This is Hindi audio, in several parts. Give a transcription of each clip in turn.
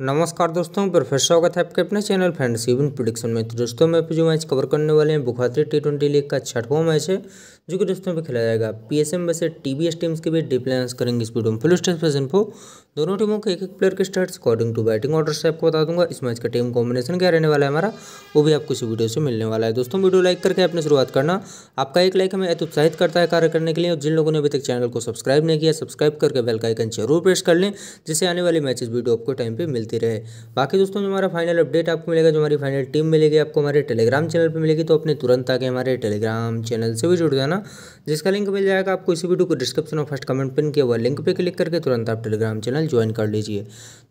नमस्कार दोस्तों प्रोफेसर स्वागत है आपके अपने चैनल फ्रेंड्स इवन प्रोडिक्शन में तो दोस्तों मैं जो मैच कवर करने वाले हैं बुखारी टी ट्वेंटी लीग का छठवां मैच है जो कि दोस्तों में खेला जाएगा पीएसएम वैसे एस टीम्स के बीच डिप्लेंस करेंगे इस वीडियो में फुल स्टेज इन्फो दोनों टीमों के एक एक प्लेयर के start according to batting order से आपको बता दूंगा इस मैच का टीम कॉम्बिनेशन क्या रहने वाला है हमारा वो भी आपको इस वीडियो से मिलने वाला है दोस्तों वीडियो लाइक करके अपने शुरुआत करना आपका एक लाइक हमें उत्साहित करता है कार्य करने के लिए और जिन लोगों ने अभी तक चैनल को सब्सक्राइब नहीं किया सब्सक्राइब करके बेलकाइकन जरूर प्रेस कर लें जिससे आने वाले मैचेज वीडियो आपको टाइम पर मिलते मिलती रहे बाकी दोस्तों जो हमारा फाइनल अपडेट आपको मिलेगा जो हमारी फाइनल टीम मिलेगी आपको हमारे टेलीग्राम चैनल पर मिलेगी तो अपने तुरंत आगे हमारे टेलीग्राम चैनल से भी जुड़ जाना जिसका लिंक मिल जाएगा आपको इसी वीडियो को डिस्क्रिप्शन और फर्स्ट कमेंट पिन किया हुआ लिंक पर क्लिक करके तुरंत आप टेलीग्राम चैनल ज्वाइन कर लीजिए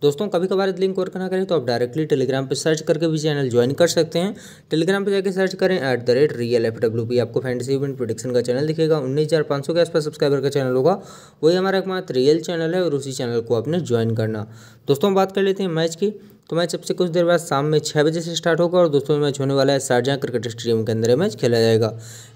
दोस्तों कभी कभार लिंक वर्क ना करें तो आप डायरेक्टली टेलीग्राम पर सर्च करके भी चैनल ज्वाइन कर सकते हैं टेलीग्राम पर जाकर सर्च करें at the rate real F W P आपको फैंटेसी इवेंट प्रोडिक्शन का चैनल दिखेगा उन्नीस हज़ार पाँच सौ के आसपास सब्सक्राइबर का चैनल होगा वही हमारा एकमात्र रियल चैनल है और उसी चैनल को आपने ज्वाइन करना दोस्तों बात कर लेते हैं मैच की तो मैच अब से कुछ देर बाद शाम में छः बजे से स्टार्ट होगा और दोस्तों मैच होने वाला है शारजहाँ क्रिकेट स्टेडियम के अंदर मैच खेला जाएगा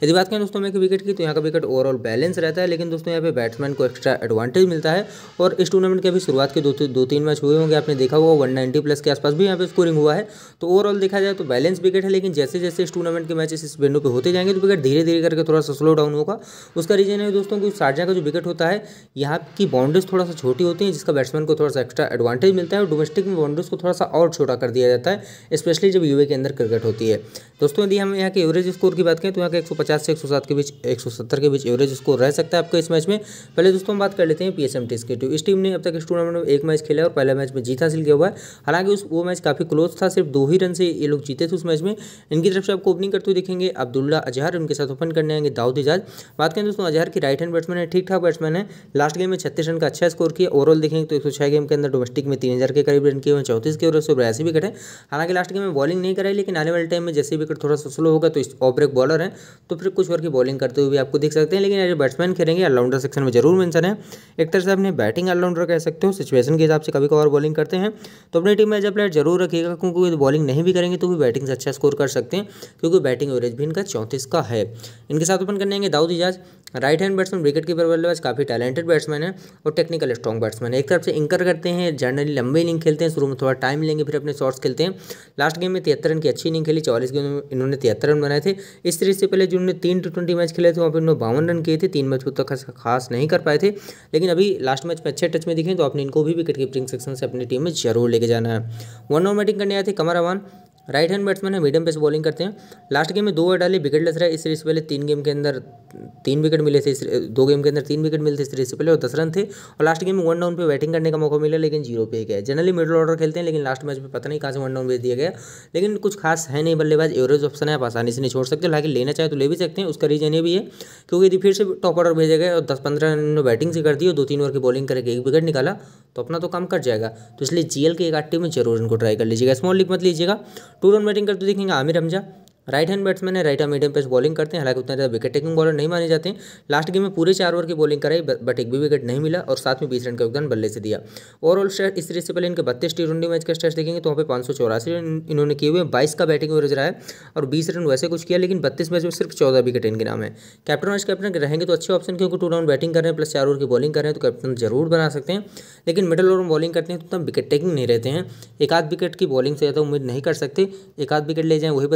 यदि बात करें दोस्तों में विकेट की तो यहाँ का विकेट ओवरऑल बैलेंस रहता है लेकिन दोस्तों यहाँ पे बैट्समैन को एक्स्ट्रा एडवांटेज मिलता है और इस टूर्नामेंट की अभी शुरुआत के दो दो तीन मैच हुए होंगे आपने देखा हुआ वन प्लस के आसपास भी यहाँ पे स्कोरिंग हुआ है तो ओवरऑल देखा जाए तो बैलेंस विकेट है लेकिन जैसे जैसे इस टूर्नामेंट के मैचेस इस वेन्यू पर होते जाएंगे तो विकेट धीरे धीरे करके थोड़ा सा स्लो डाउन होगा उसका रीजन है दोस्तों की शारजा का जो विकेट होता है यहाँ की बाउंड्रीज थोड़ा सा छोटी होती है जिसका बैट्समैन को थोड़ा सा एक्स्ट्रा एडवांटेज मिलता है और डोमेस्टिक में बाउंड्रीज को थोड़ा सा सा और छोटा कर दिया जाता है स्पेशली जब यूए के अंदर क्रिकेट होती है दोस्तों यदि हम यहाँ के एवरेज स्कोर की बात करें तो यहाँ के 150 से 107 के बीच 170 के बीच एवरेज स्कोर रह सकता है आपका इस मैच में पहले दोस्तों हम बात कर लेते हैं पी एस एम टीस की टीम तो इस टीम ने अब तक इस टूर्नामेंट में एक मैच खेला और पहला मैच में जीत हासिल किया हुआ है हालांकि उस वो मैच काफ़ी क्लोज था सिर्फ दो ही रन से ये लोग जीते थे उस मैच में इनकी तरफ से आपको ओपनिंग करते हुए देखेंगे अब्दुल्ला अजहर उनके साथ ओपन करने आएंगे दाऊद इजाज बात करें दोस्तों अजहर की राइट हैंड बैट्समैन है ठीक ठाक बैट्समैन है लास्ट गेम में छत्तीस रन का अच्छा स्कोर किया ओवरऑल देखेंगे तो एक गेम के अंदर डोमेस्टिक में तीन के करीब रन किए हुए चौतीस के और एक सौ बयासी विकेट है हालांकि लास्ट गेम में बॉलिंग नहीं कराई लेकिन आने वाले टाइम में जैसे विकेट थोड़ा सा स्लो होगा तो ऑफ ब्रेक बॉलर है तो फिर कुछ और की बॉलिंग करते हुए भी आपको देख सकते हैं लेकिन एज बैट्समैन खेलेंगे ऑलराउंडर सेक्शन में जरूर मैंसन है एक तरह से अपने बैटिंग ऑलराउंडर कह सकते हो सिचुएशन के हिसाब से कभी कभार बॉलिंग करते हैं तो अपनी टीम में एज प्लेयर जरूर रखिएगा क्योंकि बॉलिंग नहीं भी करेंगे तो भी बैटिंग से अच्छा स्कोर कर सकते हैं क्योंकि बैटिंग एवरेज भी इनका चौंतीस का है इनके साथ ओपन कर Dawood Ijaz right hand batsman wicket keeper बल्लेबाज काफ़ी टैलेंटेड बैट्समैन है और टेक्निकल स्ट्रॉन्ग बैट्समैन है एक तरफ से इंकर करते हैं जनरली लंबे इनिंग खेलते हैं शुरू में थोड़ा टाइम लेंगे फिर अपने शॉट्स खेलते हैं लास्ट गेम में तिहत्तर रन की अच्छी इनिंग खेली चौलीस गेम में इन्होंने तिहत्तर रन बनाए थे इस तरह से पहले जिन्होंने तीन टू ट्वेंटी मैच खेले थे वहाँ पर इन्होंने बावन रन किए थे तीन मैच को तक तो खास नहीं कर पाए थे लेकिन अभी लास्ट मैच में अच्छे टच में दिखे तो आपने इनको भी विकेट कीपिंग सेक्शन से अपनी टीम में जरूर लेके जाना है वन ओवर बैटिंग करने आए थे Qamar Awan right hand batsman है मीडियम पेस बॉलिंग करते हैं लास्ट गेम में दो ओवर डाली लस रहा इस सीरीज से पहले तीन गेम के अंदर तीन विकेट मिले थे इस दो गेम के अंदर तीन विकेट मिले थे इस सीरीज से पहले और दस रन थे और लास्ट गेम में वन डाउन पे बैटिंग करने का मौका मिला लेकिन जीरो पे गया जनरली मिडल ऑर्डर खेलते हैं लेकिन लास्ट मैच में पता नहीं कहाँ से वन डाउन भेज दिया गया लेकिन कुछ खास है नहीं बल्लेबाज एवरेज ऑप्शन है आप आसानी से नहीं छोड़ सकते हालांकि लेना चाहे तो ले भी सकते हैं उसका रीजन ये भी है क्योंकि यदि फिर से टॉप ऑर्डर भेजे गए और दस पंद्रह रन ने बैटिंग से कर दी और दो तीन ओवर की बॉलिंग करके एक विकेट निकाला तो अपना तो काम कर जाएगा तो इसलिए जीएल के एक आठ टीम में जरूर इनको ट्राई कर लीजिएगा स्मॉल लीग मत लीजिएगा टू रन बैटिंग करते देखेंगे Aamir Hamza right hand batsman है right hand medium pace bowling करते हैं हालांकि उतना ज़्यादा विकेट टेकिंग बॉलर नहीं माने जाते हैं लास्ट गेम में पूरे चार ओवर की बॉलिंग कराई बट एक भी विकेट नहीं मिला और साथ में बीस रन का योगदान बल्ले से दिया ओवरऑल स्टेट इस सीरीज से पहले इनके बत्तीस टी ट्वेंटी मैच का स्टेट देखेंगे तो वहाँ पे पाँच सौ चौरासी रन इन्होंने किए हुए बाईस का बैटिंग ओवर रहा है और बीस रन वैसे कुछ किया लेकिन बत्तीस मैच में सिर्फ चौदह विकेट इनके नाम है कैप्टन वाइस कैप्टन रहेंगे तो अच्छे ऑप्शन क्योंकि टू डाउन बैटिंग कर रहे हैं प्लस चार ओवर की बॉलिंग कर रहे हैं तो कैप्टन जरूर बना सकते हैं लेकिन मिडल ओवर में बॉलिंग करते हैं तो उतना विकेट टेकिंग नहीं रहते हैं एक आध विकेट की बॉलिंग से ज़्यादा उम्मीद नहीं कर सकते एक आध विकेट ले जाएँ वही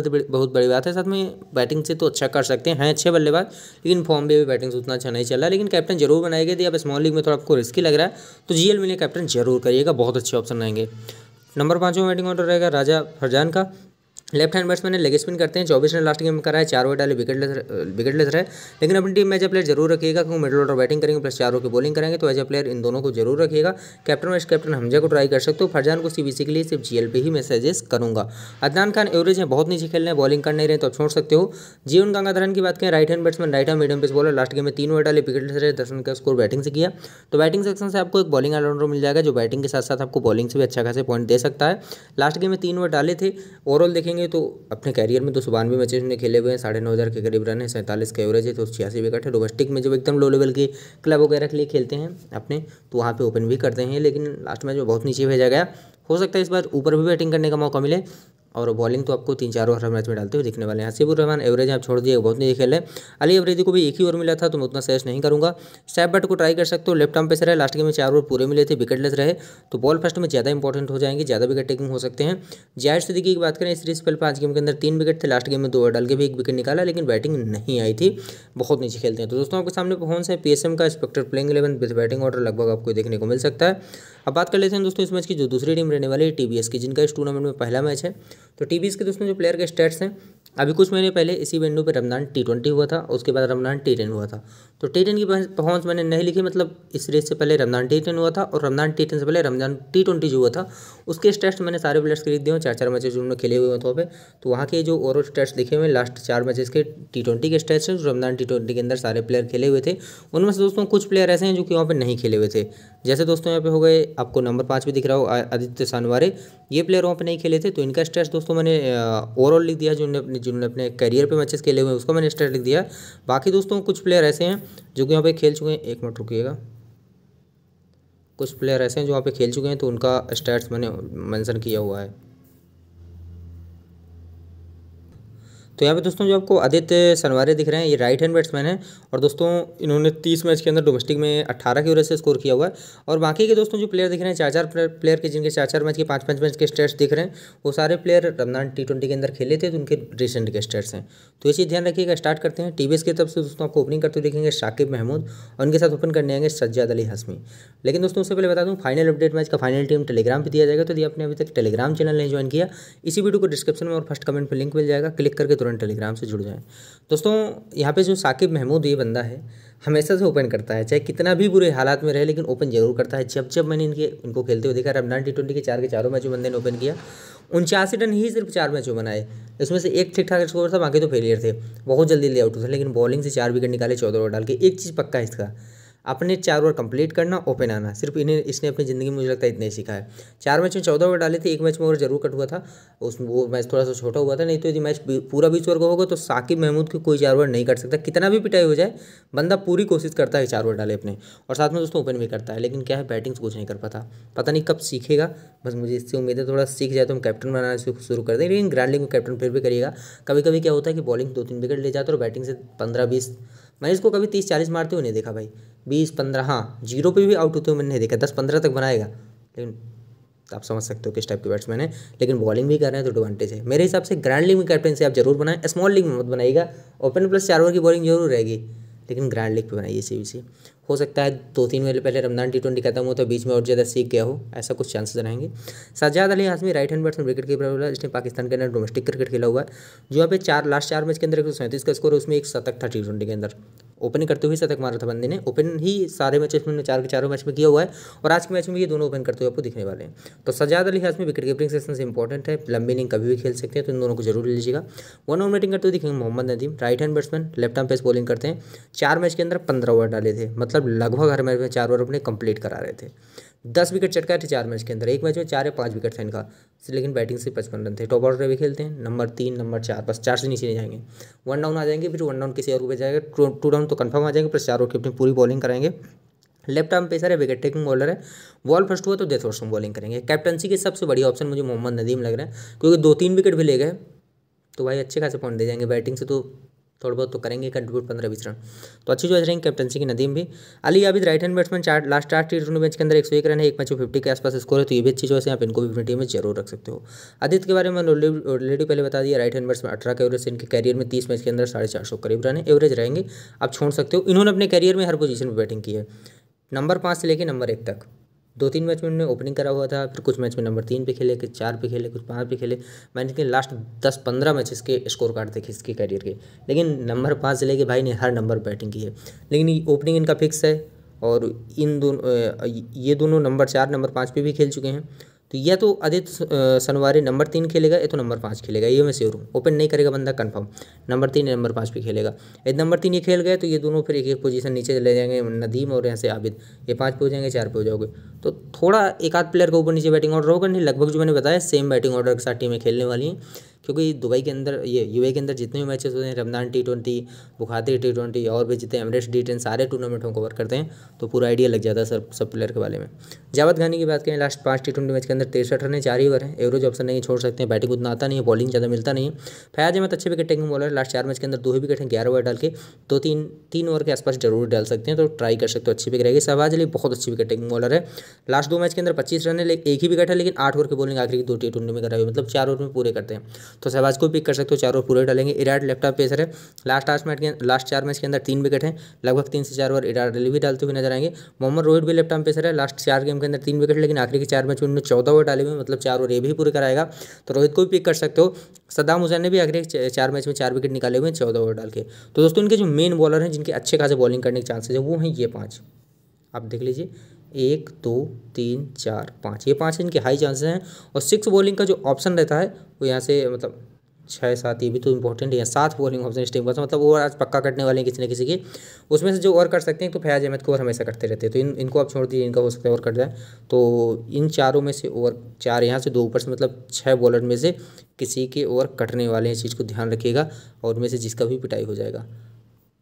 बहुत बड़ी बात है साथ में बैटिंग से तो अच्छा कर सकते हैं अच्छे बल्लेबाज लेकिन फॉर्म में भी बैटिंग से उतना अच्छा नहीं चल रहा लेकिन कैप्टन जरूर बनाएंगे यदि आप स्मॉल लीग में थोड़ा आपको रिस्की लग रहा है तो जी में कैप्टन जरूर करिएगा बहुत अच्छे ऑप्शन रहेंगे नंबर पाँचों बैटिंग ऑर्डर रहेगा राजा फरजान का लेफ्ट हैंड बैट्समैन ने लेग स्पिन करते हैं चौबीस रन लास्ट गेम में करा है चार ओवर डाले विकेट विकेट लेस रहे लेकिन अपनी टीम में जब प्लेयर जरूर रखिएगा क्योंकि मिडिल ऑर्डर बैटिंग करेंगे प्लस चार की बॉलिंग करेंगे तो एज ए प्लेयर इन दोनों को जरूर रखिएगा कैप्टन वाइस कैप्टन हमजा को ट्राई कर सकते हो फरजान को सी के लिए सिर्फ जीएलपी ही मैं सजेस्ट करूंगा अदनान खान एवरेज है बहुत नीचे खेल रहे हैं बॉलिंग कर नहीं रहे तो आप छोड़ सकते हो जीवन गंगाधरन की बात करें right hand batsman right hand medium pace bowler last game में तीन ओवर डाले विकेट लेस रहे दस रन का स्कोर बैटिंग से किया तो बैटिंग सेक्शन से आपको एक बॉलिंग ऑलराउंडर मिल जाएगा जो बैटिंग के साथ साथ आपको बॉलिंग से भी अच्छा खासे पॉइंट दे सकता है लास्ट गेम में तीन ओवर डाले थे ओवरऑल देखेंगे देखेंगे तो अपने कैरियर में तो सौ बानवे मैचेस उन्हें खेले हुए हैं साढ़े नौ हज़ार के करीब रन है सैंतालीस का एवरेज है तो छियासी विकेट है डोमेस्टिक में जब एकदम लो लेवल के क्लब वगैरह के लिए खेलते हैं अपने तो वहाँ पर ओपन भी करते हैं लेकिन लास्ट मैच में बहुत नीचे भेजा गया हो सकता है इस बार ऊपर भी बैटिंग करने का मौका मिले और बॉलिंग तो आपको तीन चार ओवर मैच में डालते हुए दिखने वाले हैं हसीबुर रहमान एवरेज आप छोड़ दिए बहुत नहीं खेले अली अवरेजी को भी एक ही ओवर मिला था तो मैं उतना सजेस्ट नहीं करूँगा स्टैप बैट को ट्राई कर सकते हो लेफ्ट आर्म पे से रहे लास्ट गेम में चार ओवर पूरे मिले थे विकेटलेस रहे तो बॉल फर्स्ट में ज़्यादा इंपॉर्टेंट हो जाएंगे ज़्यादा विकेट टेकिंग हो सकते हैं जाहिर सदी की बात करें इस सीरीज पहले पांच गेम के अंदर तीन विकेट थे लास्ट गेम में दो ओवर डाल के भी एक विकेट निकाला लेकिन बैटिंग नहीं आई थी बहुत नीचे खेलते हैं तो दोस्तों आपके सामने कौन सा पी का स्पेक्टर playing eleven with batting order लगभग आपको देखने को मिल सकता है अब बात कर लेते हैं दोस्तों इस मैच की जो दूसरी टीम रहने वाली है टीबीएस की जिनका इस टूर्नामेंट में पहला मैच है तो टी के दोस्तों जो प्लेयर के स्टेट्स हैं अभी कुछ महीने पहले इसी विंडो पे रमजान टी ट्वेंटी हुआ था उसके बाद रमजान टी टेन हुआ था तो टी टेन की परफॉर्मेंस मैंने नहीं लिखी मतलब इस रेस से पहले रमजान टी टेन हुआ था और रमजान टी टेन से पहले रमजान टी ट्वेंटी जो हुआ था उसके स्टेट्स मैंने सारे प्लेयर्स लिख दिए चार चार मैचेज उन्होंने खेले हुए वहाँ पे तो वहाँ के जो ओवरऑल स्टेट्स दिखे हुए लास्ट चार मैचेज के टी ट्वेंटी के स्टेट्स हैं जो रमजान टी ट्वेंटी के अंदर सारे प्लेयर खेले हुए थे उनमें से दोस्तों कुछ प्लेयर ऐसे हैं जो कि वहाँ पर नहीं खेले हुए थे जैसे दोस्तों यहाँ पे हो गए आपको नंबर पाँच भी दिख रहा हो आदित्य सानवारे ये प्लेयर वहाँ पर नहीं खेले थे तो इनका स्टेट्स दोस्तों उसको मैंने ओवरऑल लिख दिया जिन्होंने अपने जिन्होंने अपने करियर पे मैचेस खेले हुए हैं उसको मैंने स्टेट लिख दिया बाकी दोस्तों कुछ प्लेयर ऐसे हैं जो कि यहाँ पे खेल चुके हैं एक मिनट रुकिएगा कुछ प्लेयर ऐसे हैं जो यहाँ पे खेल चुके हैं तो उनका स्टैट्स मैंने मेंशन किया हुआ है तो यहाँ पे दोस्तों जो आपको आदित्य सनवारे दिख रहे हैं ये राइट हैंड बैट्समैन है और दोस्तों इन्होंने तीस मैच के अंदर डोमेस्टिक में अट्ठारह की ओर से स्कोर किया हुआ है और बाकी के दोस्तों जो प्लेयर दिख रहे हैं चार चार प्लेयर के जिनके चार चार मैच के पाँच पाँच मैच के स्टेट्स दिख रहे हैं वो सारे प्लेयर रमदान टी ट्वेंटी के अंदर खेले थे तो उनके रिसेंट के स्टेट्स हैं तो ये चीज़ ध्यान रखिएगा स्टार्ट करते हैं टी की तरफ से दोस्तों आपको ओपनिंग करते हुए देखेंगे शाकिब महमूद और उनके साथ ओपन करने आएंगे सज्जाद अली हसमी लेकिन दोस्तों उससे पहले बता दूँ फाइनल अपडेट मैच का फाइनल टीम टेलीग्राम पर दिया जाएगा तो यदि आपने अभी तक टेलीग्राम चैनल नहीं ज्वाइन किया इसी वीडियो को डिस्क्रिप्शन में और फर्स्ट कमेंट पर लिंक मिल जाएगा क्लिक करके तुरंत टेलीग्राम से जुड़ जाएँ दोस्तों यहाँ पे जो साकिब महमूद ये बंदा है हमेशा से ओपन करता है चाहे कितना भी बुरे हालात में रहे लेकिन ओपन जरूर करता है जब जब मैंने इनके इनको खेलते हुए देखा रमजान टी ट्वेंटी के चार के चारों मैचों बंदे ने ओपन किया उनचासी रन ही सिर्फ चार मैचों बनाए इसमें से एक ठीक ठाक स्कोर था बाकी तो फेलियर थे बहुत जल्दी ले लेआउट था लेकिन बॉलिंग से चार विकेट निकाले चौदह ओवर डाल के एक चीज़ पक्का इसका अपने चार ओवर कंप्लीट करना ओपन आना सिर्फ इन्हें इसने अपनी ज़िंदगी में मुझे लगता है इतना ही सीखा है चार मैच में चौदह ओवर डाले थे एक मैच में ओवर जरूर कट हुआ था उस वो मैच थोड़ा सा छोटा हुआ था नहीं तो यदि मैच पूरा बीस ओवर का होगा तो साकिब महमूद को कोई चार ओवर नहीं कर सकता कितना भी पिटाई हो जाए बंदा पूरी कोशिश करता है चार ओवर डाले अपने और साथ में दोस्तों ओपन भी करता है लेकिन क्या है बैटिंग से कुछ नहीं कर पाता पता नहीं कब सीखेगा बस मुझे इससे उम्मीद है थोड़ा सीख जाए तो हम कैप्टन बनाना शुरू कर दें लेकिन ग्रैंड में कैप्टन फिर भी करिएगा कभी कभी क्या होता है कि बॉलिंग दो तीन विकेट ले जाते और बैटिंग से पंद्रह बीस मैं इसको कभी तीस चालीस मारते हुए नहीं देखा भाई बीस पंद्रह हाँ जीरो पे भी आउट होते हुए मैंने नहीं देखा दस पंद्रह तक बनाएगा लेकिन तो आप समझ सकते हो किस टाइप के बैट्समैन है लेकिन बॉलिंग भी कर रहे हैं तो एडवांटेज है मेरे हिसाब से ग्रैंड लीग में कैप्टनसी आप जरूर बनाएं स्मॉल लीग में मत बनाइएगा ओपन प्लस चार ओवर की बॉलिंग जरूर रहेगी लेकिन ग्रैंड लीग पर बनाइए सी बी सी हो सकता है दो तीन महीने पहले रमजान टी ट्वेंटी खत्म हो तो बीच में और ज़्यादा सीख गया हो ऐसा कुछ चांसेस रहेंगे Sajjad Ali Hazmi right hand batsman wicket keeper बोला जिसने पाकिस्तान के अंदर डोमेस्टिक क्रिकेट खेला हुआ है जो यहाँ पे चार लास्ट चार मैच के अंदर एक सौ सैंतीस का स्कोर है उसमें एक शतक था टी ट्वेंटी के अंदर ओपन करते हुए शतक मारा था बंदे ने ओपन ही सारे मैच में चार के चारों मैच में किया हुआ है और आज के मैच में ये दोनों ओपन करते हुए आपको दिखने वाले हैं तो सजाद अली हाज में विकेट कीपिंग सेशन से इंपॉर्टेंट है लंबी इनिंग कभी भी खेल सकते हैं तो इन दोनों को जरूर लीजिएगा वन ऑन बैटिंग करते हुए दिखेंगे Mohammad Nadeem right hand batsman left hand pace bowling करते हैं चार मैच के अंदर पंद्रह ओवर डाले थे मतलब लगभग हर मैच में चार ओवर अपने कंप्लीट करा रहे थे दस विकेट चटका थे चार मैच के अंदर एक मैच में चार या पाँच विकेट था इनका लेकिन बैटिंग से पचपन रन थे टॉप ऑर्डर भी खेलते हैं नंबर तीन नंबर चार बस चार से नीचे नहीं जाएंगे वन डाउन आ जाएंगे फिर वन डाउन किसी और को जाएगा टू डाउन तो कन्फर्म आ जाएंगे प्लस चारों की अपनी पूरी बॉलिंग कराएंगे लेफ्ट आर्म पेसर है विकेट टेकिंग बॉलर है बॉल फर्स्ट हुआ तो डेथ ओवर्स बॉलिंग करेंगे कैप्टनसी के सबसे बड़ी ऑप्शन मुझे मोहम्मद नदीम लग रहा है क्योंकि दो तीन विकेट भी ले गए तो भाई अच्छे खासे पॉइंट दे जाएंगे बैटिंग से तो थोड़ा बहुत तो करेंगे कंट्रीब्यूट पंद्रह बीस रन तो अच्छी जो रहेंगे कैप्टनसी की नदीम भी Ali Abid right hand batsman चार लास्ट चार टी ट्वेंटी मैच के अंदर एक सौ एक रन है एक मैच में फिफ्टी के आसपास स्कोर है तो ये भी अच्छी जो है आप इनको भी टीम में जरूर रख सकते हो आदित्य के बारे में ऑलरेडी पहले बता दिया राइट हैंड बैट्समैन अठारह का एवरेज इनके कैरियर में तीस मैच के अंदर साढ़े चार सौ करीब रन है एवरेज रहेंगे आप छोड़ सकते हो इन्होंने अपने करियर में हर पोजीशन पर बैटिंग की है नंबर पाँच से लेकर नंबर एक तक दो तीन मैच में उन्होंने ओपनिंग करा हुआ था फिर कुछ मैच में नंबर तीन पे खेले कुछ चार पे खेले कुछ पाँच पे खेले मैंने देखिए लास्ट दस पंद्रह मैच इसके स्कोर कार्ड देखे इसके करियर के लेकिन नंबर पाँच से लेके भाई ने हर नंबर बैटिंग की है लेकिन ओपनिंग इनका फिक्स है और इन दोनों ये दोनों नंबर चार नंबर पाँच पे भी खेल चुके हैं तो यह तो आदित्य सनवारी नंबर तीन खेलेगा ये तो नंबर पाँच खेलेगा ये मैं श्योर हूँ ओपन नहीं करेगा बंदा कंफर्म नंबर तीन नंबर पाँच पे खेलेगा यदि नंबर तीन ये खेल गए तो ये दोनों फिर एक एक पोजीशन नीचे चले जाएंगे नदीम और यहाँ से आबिद ये पाँच पे हो जाएंगे चार पे हो जाओगे तो थोड़ा एक आध प्लेयर का ऊपर नीचे बैटिंग ऑर्डर होगा नहीं लगभग जो मैंने बताया सेम बैटिंग ऑर्डर के साथ टीमें खेलने वाली हैं क्योंकि दुबई के अंदर ये यू के अंदर जितने भी मैचेस होते हैं Ramadan T twenty Bukhari T twenty और भी जितने एमरेट्स डी टेन सारे टूर्नामेंटों को कवर करते हैं तो पूरा आइडिया लग जाता है सर सब प्लेयर के बारे में जावद गानी की बात करें लास्ट पाँच टी ट्वेंटी मैच के अंदर तिरसठ रन है चार ही ओवर है एवरेज ऑप्शन नहीं छोड़ सकते हैं बैटिंग उतना आता नहीं है बॉलिंग ज़्यादा मिलता नहीं है फयाज अहमद अच्छे विकेट टेकिंग बॉलर लास्ट चार मैच के अंदर दो ही विकेट हैं ग्यारह ओवर डाल के दो तो तीन तीन ओवर के आसपास जरूर डाल सकते हैं तो ट्राई कर सकते हो अच्छी विकेट रहेगी शहबाज अली बहुत अच्छी विकेट टेकिंग बॉलर है लास्ट दो मैच के अंदर पच्चीस रन है एक ही विकेट है लेकिन आठ ओवर की बॉलिंग आखिरी दो टी ट्वेंटी में कराई मतलब चार ओवर में पूरे करते हैं तो शहबाज को पिक कर सकते हो चार पूरे डालेंगे इराट लेफ्ट हाफ पेसर है लास्ट आठ मैच के लास्ट चार मैच के अंदर तीन विकेट हैं लगभग तीन से चार ओवर इराट डेली भी डालते हुए नजर आएंगे मोहम्मद रोहित भी लेफ्ट आर्म पेसर है लास्ट चार गेम के अंदर तीन विकेट लेकिन आखिरी के चार मैच में उन्होंने चौदह ओवर डाले हुए मतलब चार ओवर ये भी पूरे कराएगा तो रोहित को भी पिक कर सकते हो सदाम हुसैन ने भी आखिरी चार मैच में चार विकेट निकाले हुए हैं चौदह ओवर डाल के तो दोस्तों इनके जो मेन बॉलर हैं जिनके अच्छे खासे बॉलिंग करने के चांसेस है वो हैं ये पाँच आप देख लीजिए एक दो तीन चार पाँच ये पाँच इनके हाई चांसेस हैं और सिक्स बॉलिंग का जो ऑप्शन रहता है वो यहाँ से मतलब छः सात ये भी तो इंपॉर्टेंट है सात बॉलिंग ऑप्शन स्टीम का मतलब ओवर आज पक्का कटने वाले हैं किसी न किसी की उसमें से जो ओवर कर सकते हैं तो फयाज अहमद को ओवर हमेशा करते रहते हैं तो इन इनको आप छोड़ दीजिए इनका हो सकता है ओवर कट जाए तो इन चारों में से ओवर चार यहाँ से दो ऊपर से मतलब छः बॉलर में से किसी के ओवर कटने वाले हैं चीज़ को ध्यान रखिएगा और उनमें से जिसका भी पिटाई हो जाएगा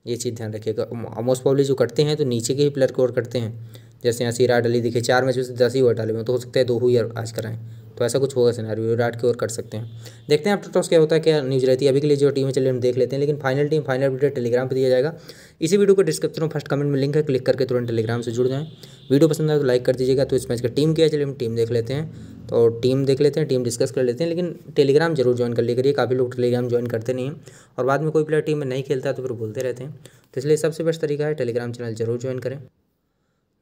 ये चीज़ ध्यान रखिएगा मोस्ट पॉबली जो कटते हैं तो नीचे के ही प्लेयर को ओवर कटते हैं जैसे यहाँ से राट डाली चार मैच से दस ही ओवर डाले हुए तो हो सकता है दो ही आज कराएं तो ऐसा कुछ होगा सर विराट की ओर कर सकते हैं देखते हैं आप टॉस क्या होता है क्या न्यूज रहती है अभी के लिए जो टीम है चलिए हम देख लेते हैं लेकिन final team final video Telegram पर दिया जाएगा इसी वीडियो को डिस्क्रिप्शन में फर्स्ट कमेंट में लिंक है क्लिक करके तुरंत टेलीग्राम से जुड़ जाएँ वीडियो पसंद आए तो लाइक कर दीजिएगा तो इस मैच का टीम क्या चले हम टीम देख लेते हैं तो टीम देख लेते हैं टीम डिस्कस कर लेते हैं लेकिन टेलीग्राम जरूर ज्वाइन कर लिया करिए काफ़ी लोग टेलीग्राम ज्वाइन करते नहीं हैं और बाद में कोई प्लेयर टीम में नहीं खेलता तो फिर बोलते रहते हैं तो इसलिए सबसे बेस्ट तरीका है टेलीग्राम चैनल जरूर ज्वाइन करें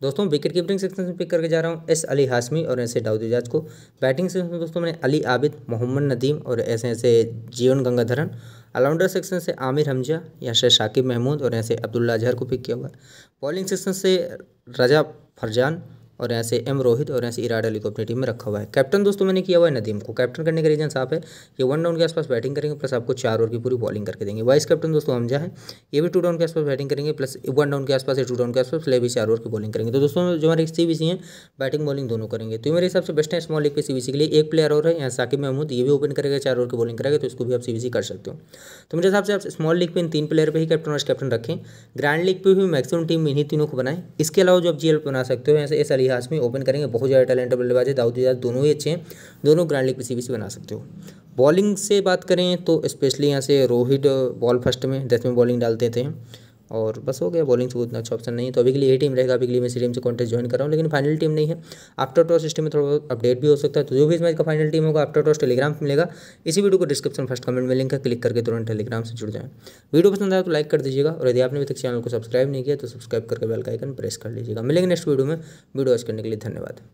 दोस्तों विकेट कीपिंग सेक्शन से पिक करके जा रहा हूँ एस अली हाशमी और ऐसे दाऊद एजाज को बैटिंग सेक्शन में दोस्तों मैंने अली आबिद मोहम्मद नदीम और ऐसे ऐसे जीवन गंगाधरन ऑलराउंडर सेक्शन से आमिर हमजा यहाँ से शाकिब महमूद और ऐसे अब्दुल्ला अजहर को पिक किया हुआ है बॉलिंग सेक्शन से रजा फरजान और यहाँ से एम रोहित और यहाँ से इराड अली को अपनी टीम में रखा हुआ है कैप्टन दोस्तों मैंने किया हुआ है नदीम को कैप्टन करने का रीजन साफ है ये वन डाउन के आसपास बैटिंग करेंगे प्लस आपको चार ओवर की पूरी बॉलिंग करके देंगे वाइस कैप्टन दोस्तों हमजा है ये भी टू डाउन के आसपास बैटिंग करेंगे प्लस वन डाउन के आसपास या टू डाउन के आसपास ले भी चार ओवर की बॉलिंग करेंगे तो दोस्तों जो हमारे सी बी सी हैं बैटिंग बॉलिंग दोनों करेंगे तो मेरे हिसाब से बेस्ट है स्मॉल लीग पे सी बी सी के लिए एक प्लेयर और है यहाँ साकिब महमूद ये भी ओपन करेगा चार ओवर की बॉलिंग करेगा तो इसको भी आप सी बी सी कर सकते हो तो मेरे हिसाब से आप स्मॉल लीग पर इन तीन प्लेयर पर ही कैप्टन और कैप्टन रखें ग्रैंड लीग पर भी मैक्सिमम टीम इन्हीं तीनों को बनाएं इसके अलावा जो आप जी बना सकते हो यहाँ से एस अली इतिहास में ओपन करेंगे बहुत ज़्यादा टैलेंट बल्लेबाज है दाऊद इजाज दोनों ही अच्छे हैं दोनों ग्रैंड लीग किसी से बना सकते हो बॉलिंग से बात करें तो स्पेशली यहाँ से रोहित बॉल फर्स्ट में डेथ में बॉलिंग डालते थे और बस हो गया बॉलिंग से उतना अच्छा ऑप्शन नहीं है तो अभी के लिए यही टीम रहेगा अभी के लिए मैं इसी टीम से कॉन्टेस्ट ज्वाइन कर रहा हूँ लेकिन फाइनल टीम नहीं है आफ्टर टॉस सिस्टम में थोड़ा बहुत अपडेट भी हो सकता है तो जो भी इस मैच का फाइनल टीम होगा आफ्टर टॉस टेलीग्राम पर मिलेगा इसी वीडियो को डिस्क्रिप्शन फर्स्ट कमेंट में लिंक है क्लिक करके तुरंत टेलीग्राम से जुड़ जाएँ वीडियो पसंद आया तो लाइक कर दीजिएगा और यदि आपने अभी तक चैनल को सब्सक्राइब नहीं किया तो सब्सक्राइब करके बेल का आइकन प्रेस कर लीजिएगा मिलेंगे नेक्स्ट वीडियो में वीडियो वॉच करने के लिए धन्यवाद